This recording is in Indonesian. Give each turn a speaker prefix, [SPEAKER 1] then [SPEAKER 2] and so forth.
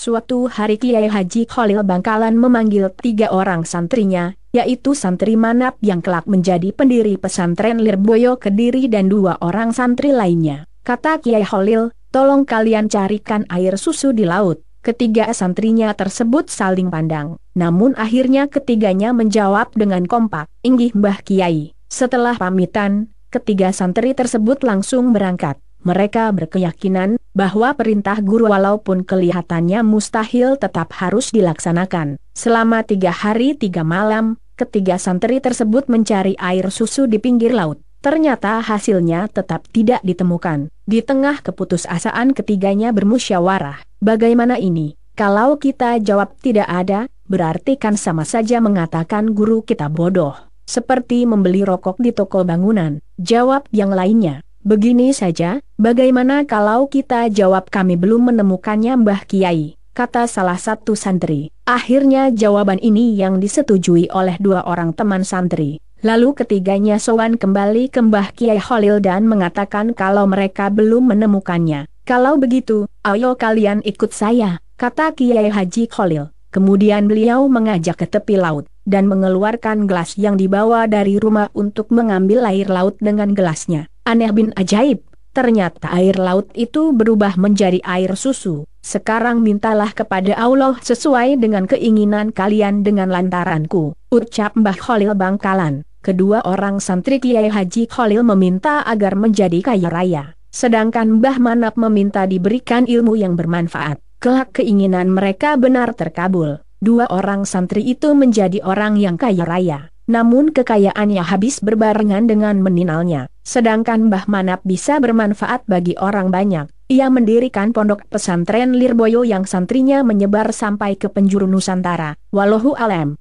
[SPEAKER 1] Suatu hari Kiai Haji Khalil Bangkalan memanggil tiga orang santrinya, yaitu santri Manap yang kelak menjadi pendiri pesantren Lirboyo Kediri dan dua orang santri lainnya. Kata Kiai Khalil, tolong kalian carikan air susu di laut. Ketiga santrinya tersebut saling pandang, namun akhirnya ketiganya menjawab dengan kompak, Inggih Mbah Kiai. Setelah pamitan, ketiga santri tersebut langsung berangkat. Mereka berkeyakinan bahwa perintah guru walaupun kelihatannya mustahil tetap harus dilaksanakan. Selama tiga hari tiga malam, ketiga santri tersebut mencari air susu di pinggir laut. Ternyata hasilnya tetap tidak ditemukan. Di tengah keputusasaan ketiganya bermusyawarah. Bagaimana ini? Kalau kita jawab tidak ada, berarti kan sama saja mengatakan guru kita bodoh. Seperti membeli rokok di toko bangunan. Jawab yang lainnya. Begini saja, bagaimana kalau kita jawab kami belum menemukannya Mbah Kiai, kata salah satu santri. Akhirnya jawaban ini yang disetujui oleh dua orang teman santri. Lalu ketiganya Sowan kembali ke Mbah Kiai Holil dan mengatakan kalau mereka belum menemukannya. Kalau begitu, ayo kalian ikut saya, kata Kiai Haji Holil. Kemudian beliau mengajak ke tepi laut, dan mengeluarkan gelas yang dibawa dari rumah untuk mengambil air laut dengan gelasnya. Aneh bin ajaib, ternyata air laut itu berubah menjadi air susu. Sekarang mintalah kepada Allah sesuai dengan keinginan kalian dengan lantaranku, ucap Mbah Khalil Bangkalan. Kedua orang santri Kiai Haji Khalil meminta agar menjadi kaya raya, sedangkan Mbah Manap meminta diberikan ilmu yang bermanfaat. Kelak keinginan mereka benar terkabul. Dua orang santri itu menjadi orang yang kaya raya namun kekayaannya habis berbarengan dengan meninalnya. Sedangkan Mbah Manap bisa bermanfaat bagi orang banyak. Ia mendirikan pondok pesantren Lirboyo yang santrinya menyebar sampai ke penjuru Nusantara. Walohu alam.